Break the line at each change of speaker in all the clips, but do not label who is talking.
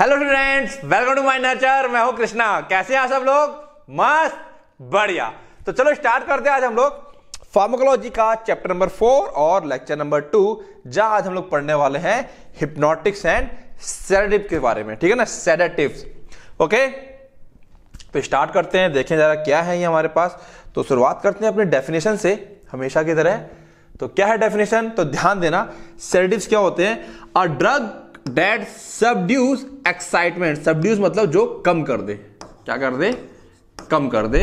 Hello students welcome to my nature मैं हूं कृष्णा कैसे हैं सब लोग मस्त बढ़िया तो चलो स्टार्ट करते हैं आज हम लोग फार्मोकोलॉजी का चैप्टर नंबर फोर और लेक्चर नंबर टू जहां आज हम लोग पढ़ने वाले हैं हिप्नोटिक्स एंड सेडेटिव के बारे में ठीक है ना सेडेटिव ओके तो स्टार्ट करते हैं देखें जरा क्या है ये हमारे पास तो शुरुआत करते हैं अपने डेफिनेशन से हमेशा की तरह तो क्या है डेफिनेशन तो ध्यान देना सेडेटिव क्या होते हैं a drug that subdues excitement subdues मतलब जो कम कर दे क्या कर दे कम कर दे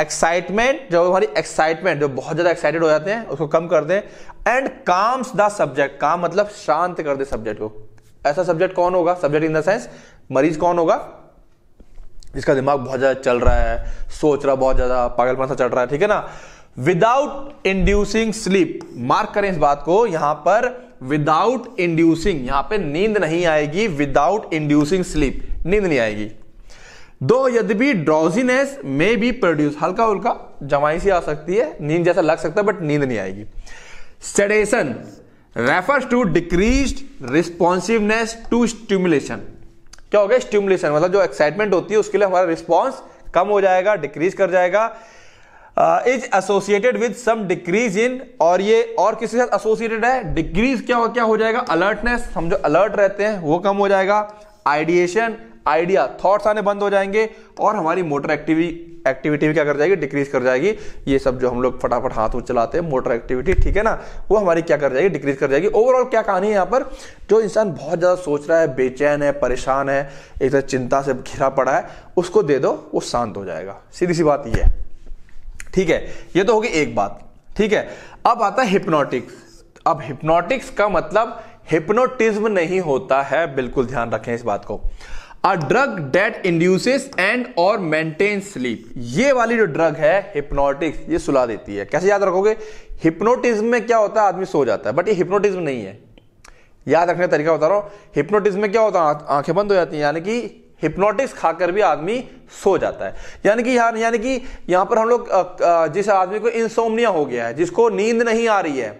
एक्साइटमेंट जो हमारी एक्साइटमेंट जो बहुत ज्यादा एक्साइटेड हो जाते हैं उसको कम कर दे and calms the subject calm मतलब शांत कर दे सब्जेक्ट को ऐसा सब्जेक्ट कौन होगा सब्जेक्ट इन द सेंस मरीज कौन होगा जिसका दिमाग बहुत ज्यादा चल रहा है सोच रहा बहुत ज्यादा पागलपन सा चल रहा है ठीक है ना विदाउट इंड्यूसिंग स्लीप मार्क करें इस बात को यहां पर विदाउट इंड्यूसिंग यहां पे नींद नहीं आएगी विदाउट इंड्यूसिंग स्लीप नींद नहीं आएगी दो यदि भी ड्रॉजीनेस मे बी प्रोड्यूस हल्का हल्का जमाई सी आ सकती है नींद जैसा लग सकता है बट नींद नहीं आएगी sedation refers to decrease responsiveness to stimulation क्या हो गया स्टिमुलेशन मतलब जो एक्साइटमेंट होती है उसके लिए हमारा रिस्पॉन्स कम हो जाएगा डिक्रीज कर जाएगा is associated with some decrease in और ये और किसी साथ एसोसिएटेड है डिक्रीज क्या क्या हो जाएगा अलर्टनेस हम जो अलर्ट रहते हैं वो कम हो जाएगा आइडिएशन आइडिया थॉट्स आने बंद हो जाएंगे और हमारी मोटर एक्टिविटी एक्टिविटी भी क्या कर जाएगी डिक्रीज कर जाएगी ये सब जो हम लोग फटाफट हाथ में चलाते हैं मोटर एक्टिविटी ठीक है ना वो हमारी क्या कर जाएगी डिक्रीज कर जाएगी ओवरऑल क्या कहानी है यहाँ पर जो इंसान बहुत ज़्यादा सोच रहा है बेचैन है परेशान है एक तरह चिंता से घिरा पड़ा है उसको दे दो वो शांत हो जाएगा सीधी सी बात यह है ठीक है ये तो होगी एक बात ठीक है अब आता है हिप्नोटिक्स अब हिप्नोटिक्स का मतलब हिप्नोटिज्म नहीं होता है बिल्कुल ध्यान रखें इस बात को a drug that induces and और मेंटेन स्लीप ये वाली जो ड्रग है हिप्नोटिक्स ये सुला देती है कैसे याद रखोगे हिप्नोटिज्म में क्या होता है आदमी सो जाता है बट ये हिप्नोटिज्म नहीं है याद रखने का तरीका बता रहा हूं हिप्नोटिज्म में क्या होता है आंखें बंद हो जाती हैं यानी कि हिप्नोटिक्स खाकर भी आदमी सो जाता है यानी कि यहाँ यानी कि यहाँ पर हम लोग जिस आदमी को इंसोमनिया हो गया है जिसको नींद नहीं आ रही है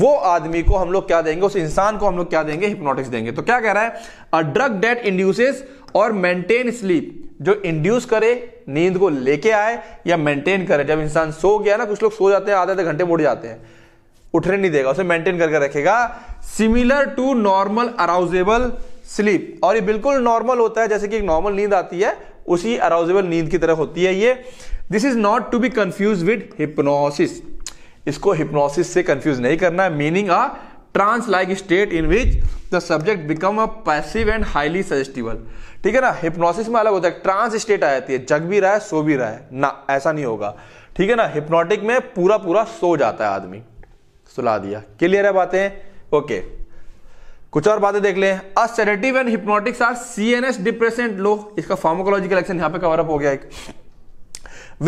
वो आदमी को हम लोग क्या देंगे उस इंसान को हम लोग क्या देंगे हिप्नोटिक्स देंगे तो क्या कह रहा है अ ड्रग डेट इंड्यूसेस और मेंटेन स्लीप जो इंड्यूस करे नींद को लेके आए या मेंटेन करे जब इंसान सो गया ना कुछ लोग सो जाते हैं आधे आधे घंटे मुड़ जाते हैं उठने नहीं देगा उसे मेंटेन करके रखेगा similar to normal arousable sleep और ये बिल्कुल नॉर्मल होता है जैसे कि एक नॉर्मल नींद आती है उसी अराउजेबल नींद की तरह होती है ये this is not to be confuse with hypnosis इसको हिप्नोसिस से कंफ्यूज नहीं करना है meaning a trance like state in which the subject become a passive and highly suggestible ठीक है ना हिप्नोसिस में अलग होता है ट्रांस स्टेट आ जाती है जग भी रहा है सो भी रहा है ना ऐसा नहीं होगा ठीक है ना हिप्नोटिक में पूरा पूरा सो जाता है आदमी सुला दिया क्लियर है बातें ओके okay. कुछ और बातें देख लेटिव and hypnotics are C N S depressant लो इसका फार्मोकोलॉजिकल एक्शन यहां पे कवर अप हो गया एक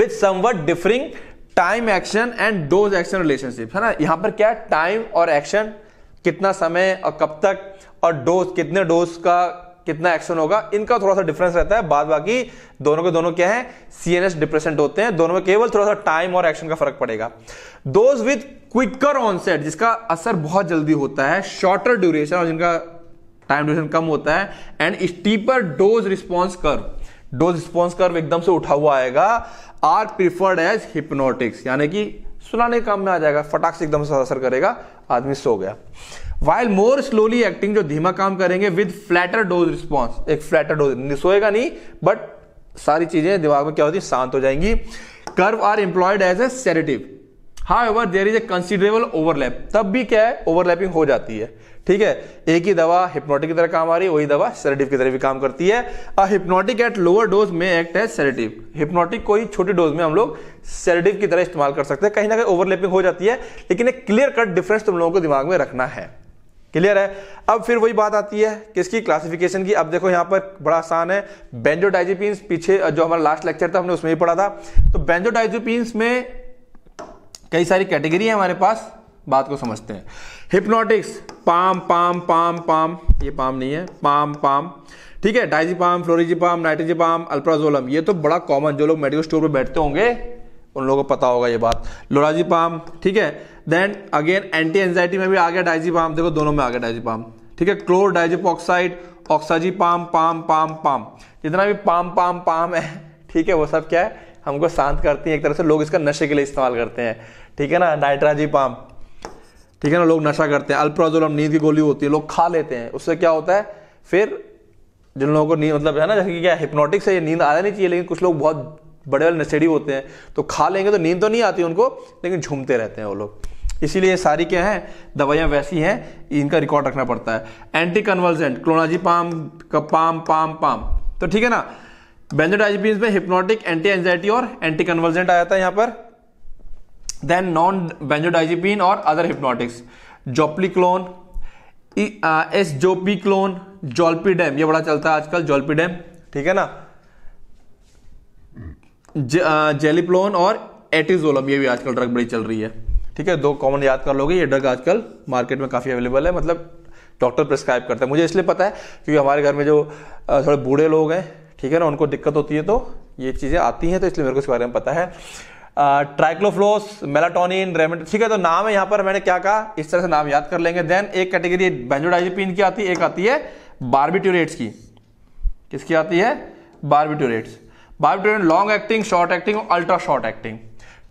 with somewhat differing time action and dose action relationship है ना यहां पर क्या टाइम और एक्शन कितना समय और कब तक और डोज कितने डोज का कितना एक्शन होगा इनका थोड़ा सा डिफरेंस रहता है बाद बाकी दोनों के दोनों क्या है सीएनएस डिप्रेसेंट होते हैं दोनों में केवल थोड़ा सा टाइम और एक्शन का फर्क पड़ेगा दोज विथ क्विकर ऑनसेट जिसका असर बहुत जल्दी होता है शॉर्टर ड्यूरेशन और जिनका टाइम ड्यूरेशन कम होता है एंड स्टीपर डोज रिस्पॉन्स कर डोज रिस्पॉन्स कर एकदम से उठा हुआ आएगा आर प्रिफर्ड एज हिप्नोटिक्स यानी कि सुनाने के काम में आ जाएगा फटाक से एकदम असर करेगा आदमी सो गया वाइल मोर स्लोली एक्टिंग जो धीमा काम करेंगे विद फ्लैटर डोज रिस्पॉन्स एक फ्लैटर डोज सोएगा नहीं बट सारी चीजें दिमाग में क्या होती है शांत हो जाएंगी curve are employed as a sedative however there is a considerable overlap तब भी क्या है ओवरलैपिंग हो जाती है ठीक है एक ही दवा हिप्नोटिक की तरह काम आ रही है वही दवा सेरेटिव की तरह भी काम करती है a hypnotic at lower dose में एक्ट है सेरेटिव हिप्नोटिक को ही छोटी डोज में हम लोग सेरेटिव की तरह इस्तेमाल कर सकते हैं कहीं ना कहीं ओवरलैपिंग हो जाती है लेकिन एक क्लियर कट डिफरेंस तुम लोगों को दिमाग में रखना है क्लियर है अब फिर वही बात आती है किसकी क्लासिफिकेशन की अब देखो यहां पर बड़ा आसान है बेंजोडाइजोपिन पीछे जो हमारा लास्ट लेक्चर था हमने उसमें ही पढ़ा था तो बेंजोडाइजोपिन में कई सारी कैटेगरी है हमारे पास बात को समझते हैं हिप्नोटिक्स पाम पाम पाम पाम ये पाम नहीं है पाम पाम ठीक है पाम flurazepam nitrazepam alprazolam ये तो बड़ा कॉमन जो लोग मेडिकल स्टोर पर बैठते होंगे उन लोगों को पता होगा ये बात लोराजी पाम ठीक है देन अगेन एंटी एंजाइटी में भी आ गया पाम देखो दोनों में आ गया पाम ठीक है क्लोर डाइजोपॉक्साइड ऑक्साजी पाम पाम पाम पाम जितना भी पाम पाम पाम है ठीक है वो सब क्या है हमको शांत करती हैं एक तरह से लोग इसका नशे के लिए इस्तेमाल करते हैं ठीक है ना नाइट्राजी पाम ठीक है ना लोग नशा करते हैं अल्प्राजोलम नींद की गोली होती है लोग खा लेते हैं उससे क्या होता है फिर जिन लोगों को नींद मतलब है ना जैसे कि क्या हिप्नोटिक से नींद आ नहीं चाहिए लेकिन कुछ लोग बहुत बड़े वाले नशेड़ी होते हैं तो खा लेंगे तो नींद तो नहीं आती उनको लेकिन झूमते रहते हैं वो लोग इसीलिए सारी क्या है दवाइयाँ वैसी हैं इनका रिकॉर्ड रखना पड़ता है एंटी कन्वर्जेंट क्लोनाजी पाम का पाम पाम पाम तो ठीक है ना बेंजोडाइजेपीन्स में हिप्नोटिक एंटी एंजाइटी और एंटी कन्वर्जेंट आया था यहां पर देन नॉन बेंजोडाइजेपीन और अदर हिप्नोटिक्स जोप्लिक्लोन एस जोपी जोल्पीडेम ये बड़ा चलता है आजकल जोल्पीडेम ठीक है ना जेलिप्लोन और एटिजोलम ये भी आजकल ड्रग बड़ी चल रही है ठीक है दो कॉमन याद कर लोगे ये ड्रग आजकल मार्केट में काफ़ी अवेलेबल है मतलब डॉक्टर प्रिस्क्राइब करता है मुझे इसलिए पता है क्योंकि हमारे घर में जो थोड़े बूढ़े लोग हैं ठीक है ना उनको दिक्कत होती है तो ये चीज़ें आती हैं तो इसलिए मेरे को इसके बारे में पता है ट्राइक्लोफ्लोस मेलाटोनिन रेमेट ठीक है तो नाम है यहां पर मैंने क्या कहा इस तरह से नाम याद कर लेंगे देन एक कैटेगरी बेंजोडाइजेपिन की आती है एक आती है बारबिट्यूरेट्स की किसकी आती है barbiturates barbiturate long acting short acting और अल्ट्रा शॉर्ट एक्टिंग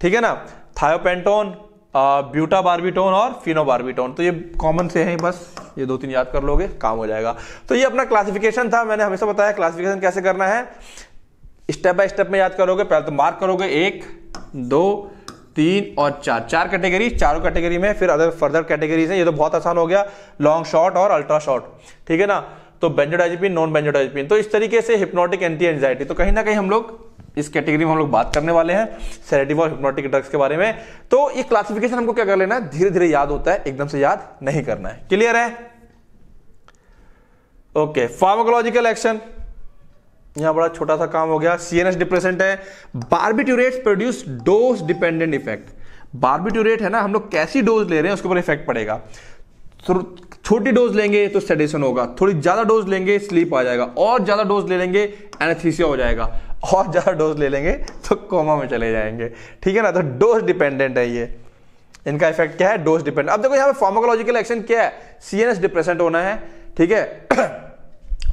ठीक है ना थायोपेंटोन ब्यूटा बार्बिटोन और फिनो बार्बिटोन तो ये कॉमन से हैं बस ये दो तीन याद कर लोगे काम हो जाएगा तो ये अपना क्लासिफिकेशन था मैंने हमेशा बताया क्लासिफिकेशन कैसे करना है स्टेप बाय स्टेप में याद करोगे पहले तो मार्क करोगे एक दो तीन और चार चार कैटेगरी चारों कैटेगरी में फिर अदर फर्दर कैटेगरीज हैं ये तो बहुत आसान हो गया लॉन्ग शॉर्ट और अल्ट्रा शॉर्ट ठीक है ना तो बेंजोडाइजिपिन नॉन बेंजोडाइजिपिन तो इस तरीके से हिप्नोटिक एंटी एंजाइटी तो कहीं ना कहीं हम लोग इस कैटेगरी में हम लोग बात करने वाले हैं सेरेटिव और हिप्नोटिक ड्रग्स के बारे में तो ये क्लासिफिकेशन हमको क्या कर लेना है धीरे धीरे याद होता है एकदम से याद नहीं करना है क्लियर है ओके फार्माकोलॉजिकल एक्शन यहां बड़ा छोटा सा काम हो गया सीएनएस डिप्रेसेंट है barbiturate produce dose dependent effect barbiturate है ना हम लोग कैसी डोज ले रहे हैं उसके ऊपर इफेक्ट पड़ेगा छोटी डोज लेंगे तो सेडेशन होगा थोड़ी ज्यादा डोज लेंगे स्लीप आ जाएगा और ज्यादा डोज ले लेंगे एनेथीसिया हो जाएगा और ज़्यादा डोज ले लेंगे तो कोमा में चले जाएंगे ठीक है ना तो डोज डिपेंडेंट है ये इनका इफेक्ट क्या है डोज डिपेंडेंट अब देखो यहाँ पे फार्माकोलॉजिकल एक्शन क्या है सी एन डिप्रेसेंट होना है ठीक है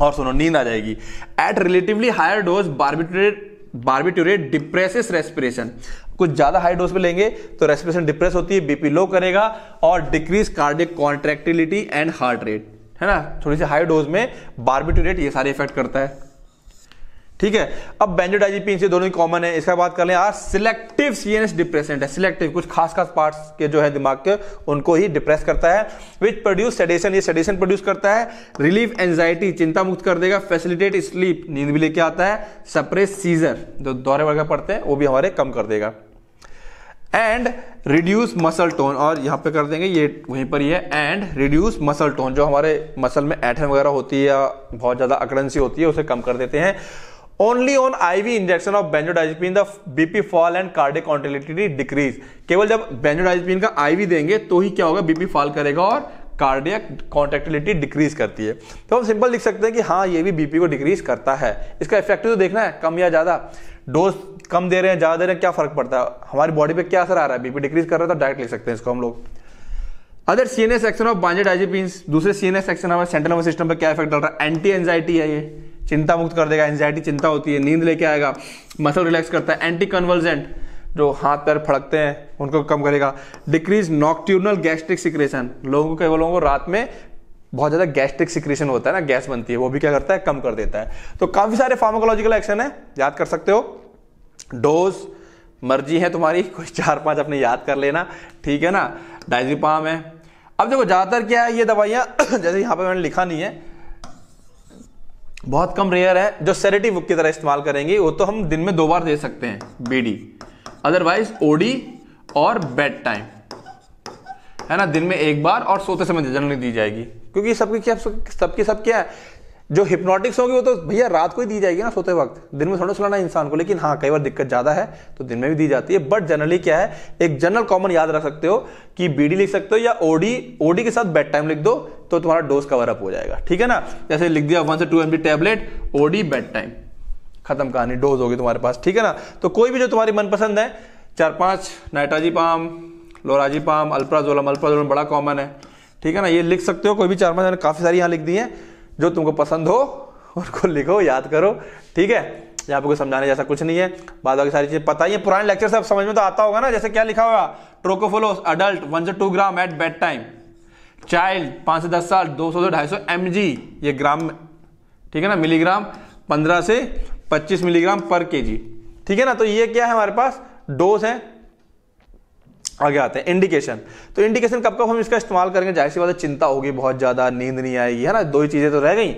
और सुनो नींद आ जाएगी at relatively higher dose barbiturate barbiturate depresses respiration कुछ ज़्यादा हाई डोज पे लेंगे तो रेस्पिरेशन डिप्रेस होती है बीपी लो करेगा और decrease cardiac contractility and heart rate है ना थोड़ी सी हाई डोज में बार्बिट्यूरेट ये सारे इफेक्ट करता है ठीक है अब बेंजोडाइजीपी से दोनों ही कॉमन है इसका बात कर लें आज सिलेक्टिव सीएनएस डिप्रेसेंट है सिलेक्टिव कुछ खास खास पार्ट्स के जो है दिमाग के उनको ही डिप्रेस करता है विच प्रोड्यूस सेडेशन ये सेडेशन प्रोड्यूस करता है रिलीफ एंजाइटी चिंता मुक्त कर देगा फैसिलिटेट स्लीप नींद भी लेके आता है सप्रेस सीजर जो दौरे वगैरह पड़ते हैं वो भी हमारे कम कर देगा एंड रिड्यूस मसल टोन और यहाँ पे कर देंगे ये वहीं पर ही है एंड रिड्यूस मसल टोन जो हमारे मसल में एठन वगैरह होती है या बहुत ज़्यादा अकड़न सी होती है उसे कम कर देते हैं only on IV injection of benzodiazepine the BP fall and cardiac contractility decrease केवल जब बेंजोडाइजपिन का आईवी देंगे तो ही क्या होगा बीपी फॉल करेगा और कार्डियक कॉन्टेक्टिलिटी डिक्रीज करती है तो हम सिंपल लिख सकते हैं कि हाँ ये भी बीपी को डिक्रीज करता है इसका इफेक्टिव तो देखना है कम या ज़्यादा डोज कम दे रहे हैं ज़्यादा दे रहे हैं क्या फर्क पड़ता है हमारी बॉडी पे क्या असर आ रहा है बीपी डिक्रीज कर रहा है तो डायरेक्ट लिख सकते हैं इसको हम लोग other C N S action of benzodiazepine दूसरे सी एन एक्शन हमारे सेंट्रल नर्वस सिस्टम पर क्या इफेक्ट डाल रहा है एंटी एंजाइटी है ये चिंता मुक्त कर देगा एंजाइटी चिंता होती है नींद लेके आएगा मसल रिलैक्स करता है एंटी कन्वर्जेंट जो हाथ पैर फड़कते हैं उनको कम करेगा डिक्रीज नॉक्ट्यूनल गैस्ट्रिक सिक्रेशन लोगों को कई लोगों को रात में बहुत ज़्यादा गैस्ट्रिक सिक्रेशन होता है ना गैस बनती है वो भी क्या करता है कम कर देता है तो काफ़ी सारे फार्माकोलॉजिकल एक्शन है याद कर सकते हो डोज मर्जी है तुम्हारी कोई चार पांच अपने याद कर लेना ठीक है ना डाइजीपाम है अब देखो ज़्यादातर क्या है ये दवाइयां जैसे यहां पर मैंने लिखा नहीं है बहुत कम रेयर है जो सेरेटिव बुक की तरह इस्तेमाल करेंगे वो तो हम दिन में दो बार दे सकते हैं बीडी अदरवाइज ओडी और बेड टाइम है ना दिन में एक बार और सोते समय जनरली दी जाएगी क्योंकि सबकी क्या सबकी सब क्या है जो हिप्नोटिक्स होगी वो तो भैया रात को ही दी जाएगी ना सोते वक्त दिन में थोड़ा सुलाना इंसान को लेकिन हाँ कई बार दिक्कत ज्यादा है तो दिन में भी दी जाती है बट जनरली क्या है एक जनरल कॉमन याद रख सकते हो कि बीडी लिख सकते हो या ओडी ओडी के साथ बेड टाइम लिख दो तो तुम्हारा डोज कवर अप हो जाएगा ठीक है ना जैसे लिख दिया वन से two M tablet OD bed time खत्म कहानी डोज होगी तुम्हारे पास ठीक है ना तो कोई भी जो तुम्हारी मनपसंद है चार पांच nitrazepam lorazepam alprazolam alprazolam बड़ा कॉमन है ठीक है ना ये लिख सकते हो कोई भी चार पाँच मैंने काफ़ी सारी यहाँ लिख दी है जो तुमको पसंद हो उनको लिखो याद करो ठीक है यहाँ पे कोई समझाने जैसा कुछ नहीं है बाद बाकी सारी चीज़ें पता ही है पुराने लेक्चर से अब समझ में तो आता होगा ना जैसे क्या लिखा होगा ट्रोकोफोलोस अडल्ट वन से two gram at bed time child पाँच से दस साल दो सौ से ढाई सौ एम ये ग्राम ठीक है ना मिलीग्राम पंद्रह से पच्चीस मिलीग्राम पर के ठीक है ना तो ये क्या है हमारे पास डोज है आगे आते हैं इंडिकेशन तो इंडिकेशन कब कब हम इसका इस्तेमाल करेंगे जाहिर सी बात है चिंता होगी बहुत ज़्यादा नींद नहीं आएगी है ना दो ही चीज़ें तो रह गई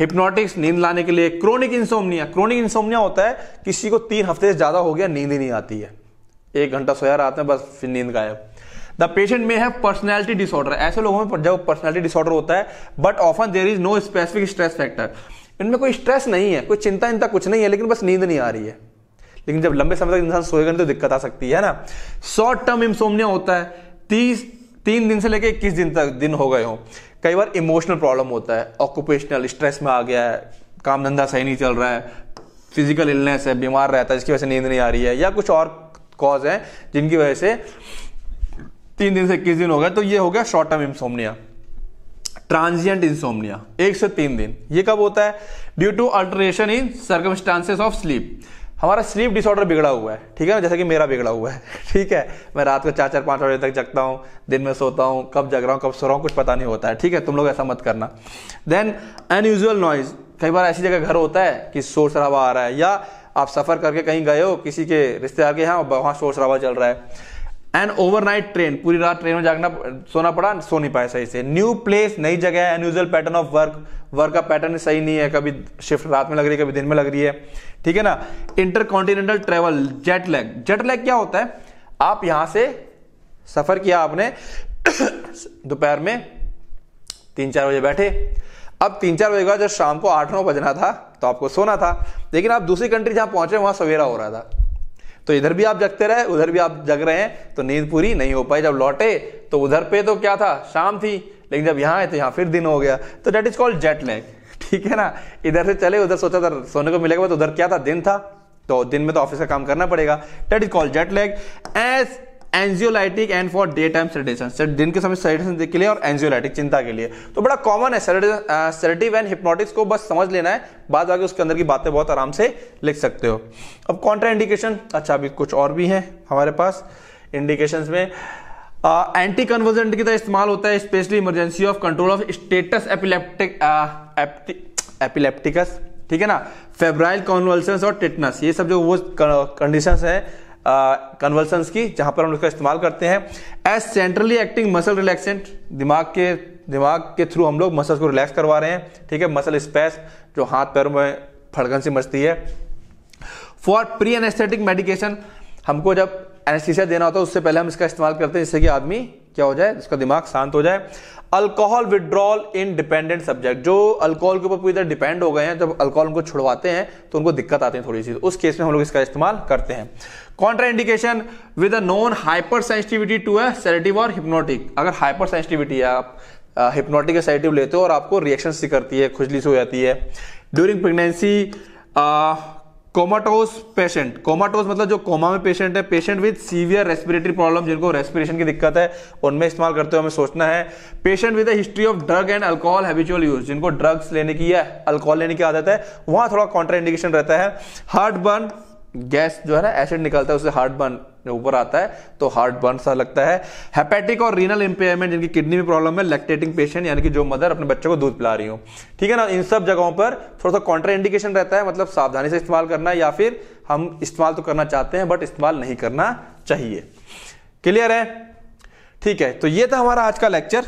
हिप्नोटिक्स नींद लाने के लिए क्रोनिक इंसोमनिया क्रोनिक इंसोमनिया होता है किसी को तीन हफ्ते से ज़्यादा हो गया नींद ही नहीं आती है एक घंटा सोया रात में बस फिर नींद गायब the patient may have personality disorder ऐसे लोगों में जब पर्सनैलिटी डिसऑर्डर होता है but often there is no specific stress factor इनमें कोई स्ट्रेस नहीं है कोई चिंता इंता कुछ नहीं है लेकिन बस नींद नहीं आ रही है लेकिन जब लंबे समय तक इंसान सोएगा नहीं तो दिक्कत आ सकती है ना शॉर्ट टर्म इमसोमनिया होता है तीस तीन दिन से लेकर इक्कीस दिन तक दिन हो गए हो कई बार इमोशनल प्रॉब्लम होता है ऑक्यूपेशनल स्ट्रेस में आ गया है काम धंधा सही नहीं चल रहा है फिजिकल इलनेस है बीमार रहता है जिसकी वजह से नींद नहीं आ रही है या कुछ और कॉज है जिनकी वजह से तीन दिन से इक्कीस दिन हो गए तो ये हो गया short term insomnia transient insomnia एक से तीन दिन ये कब होता है due to alteration in circumstances of sleep हमारा स्लीप डिसऑर्डर बिगड़ा हुआ है ठीक है ना जैसे कि मेरा बिगड़ा हुआ है ठीक है मैं रात को चार चार पाँच बजे तक जगता हूँ दिन में सोता हूँ कब जग रहा हूँ कब सो रहा हूँ कुछ पता नहीं होता है ठीक है तुम लोग ऐसा मत करना देन अनयूजल नॉइज कई बार ऐसी जगह घर होता है कि शोर शराबा आ रहा है या आप सफ़र करके कहीं गए हो किसी के रिश्तेदार के यहाँ वहाँ शोर शराबा चल रहा है एंड ओवरनाइट ट्रेन पूरी रात ट्रेन में जागना सोना पड़ा सो नहीं पाया सही से न्यू प्लेस नई जगह है unusual pattern of work work का पैटर्न सही नहीं है कभी शिफ्ट रात में लग रही है कभी दिन में लग रही है ठीक है ना intercontinental travel jet lag jet lag क्या होता है आप यहां से सफर किया आपने दोपहर में तीन चार बजे बैठे अब तीन चार बजे का जब शाम को आठ नौ बजना था तो आपको सोना था लेकिन आप दूसरी कंट्री जहां पहुंचे वहां सवेरा हो रहा था तो इधर भी आप जगते रहे उधर भी आप जग रहे हैं तो नींद पूरी नहीं हो पाई जब लौटे तो उधर पे तो क्या था शाम थी लेकिन जब यहाँ है तो यहाँ फिर दिन हो गया तो that is called jet lag ठीक है ना इधर से चले उधर सोचा था सोने को मिलेगा तो उधर क्या था दिन था तो दिन में तो ऑफिस का काम करना पड़ेगा that is called jet lag as anxiolytic and for day time sedation दिन के समय सेडेशन के लिए और एंजियोलाइटिक चिंता के लिए तो बड़ा कॉमन है सेडेटिव एंड हिप्नोटिक्स को बस समझ लेना है बाद आगे उसके अंदर की बातें बहुत आराम से लिख सकते हो अब कॉन्ट्रा इंडिकेशन अच्छा अभी कुछ और भी हैं हमारे पास इंडिकेशंस में एंटी कन्वर्जेंट की तरह इस्तेमाल होता है specially emergency of control of status epileptic epilepticus ठीक है ना फेब्राइल कॉन्वल्सन और टिटनस ये सब जो वो कंडीशन है कन्वर्सन की जहां पर हम उसका इस्तेमाल करते हैं as centrally acting muscle relaxant दिमाग के दिमाग के थ्रू हम लोग मसल्स को रिलैक्स करवा रहे हैं ठीक है मसल स्पेस जो हाथ पैरों में फड़कन से मचती है फॉर प्री एनेस्थेटिक मेडिकेशन हमको जब एनेस्थीसिया देना होता है उससे पहले हम इसका इस्तेमाल करते हैं जिससे कि आदमी क्या हो जाए उसका दिमाग शांत हो जाए alcohol withdrawal in dependent subject जो अल्कोहल के ऊपर पूरी तरह डिपेंड हो गए हैं जब अल्कोहल उनको छुड़वाते हैं तो उनको दिक्कत आती है थोड़ी सी उस केस में हम लोग इसका इस्तेमाल करते हैं contraindication with a known hypersensitivity to अटिव और हिप्नोटिक अगर हाइपर सेंसिटिविटी है आप हिप्नोटिक या लेते हो और आपको रिएक्शन सी करती है खुजली सी हो जाती है during pregnancy comatose patient comatose मतलब जो कोमा में पेशेंट है patient with severe respiratory problem जिनको रेस्पिरेशन की दिक्कत है उनमें इस्तेमाल करते हुए हमें सोचना है patient with history of drug and alcohol habitual use जिनको ड्रग्स लेने की या अल्कोहल लेने की आदत है वहां थोड़ा कॉन्ट्राइंडिकेशन रहता है हार्ट बर्न गैस जो है ना एसिड निकलता है उससे हार्ट बर्न ऊपर आता है तो हार्ट बर्न सा लगता है हेपेटिक और रीनल इंपेयरमेंट जिनकी किडनी में प्रॉब्लम है लैक्टेटिंग पेशेंट यानी कि जो मदर अपने बच्चे को दूध पिला रही हो ठीक है ना इन सब जगहों पर थोड़ा सा कॉन्ट्रा इंडिकेशन रहता है मतलब सावधानी से इस्तेमाल करना या फिर हम इस्तेमाल तो करना चाहते हैं बट इस्तेमाल नहीं करना चाहिए क्लियर है ठीक है तो ये था हमारा आज का लेक्चर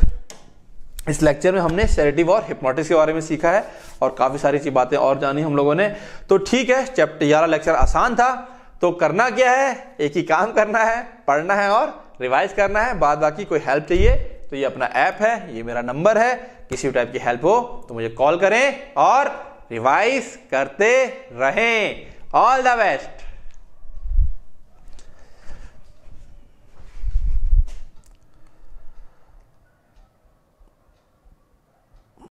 इस लेक्चर में हमने सेरेटिव और हिप्नोटिस के बारे में सीखा है और काफ़ी सारी चीज बातें और जानी हम लोगों ने तो ठीक है चैप्टर ग्यारह लेक्चर आसान था तो करना क्या है एक ही काम करना है पढ़ना है और रिवाइज करना है बाद बाकी कोई हेल्प चाहिए तो ये अपना ऐप है ये मेरा नंबर है किसी भी टाइप की हेल्प हो तो मुझे कॉल करें और रिवाइज करते रहें ऑल द बेस्ट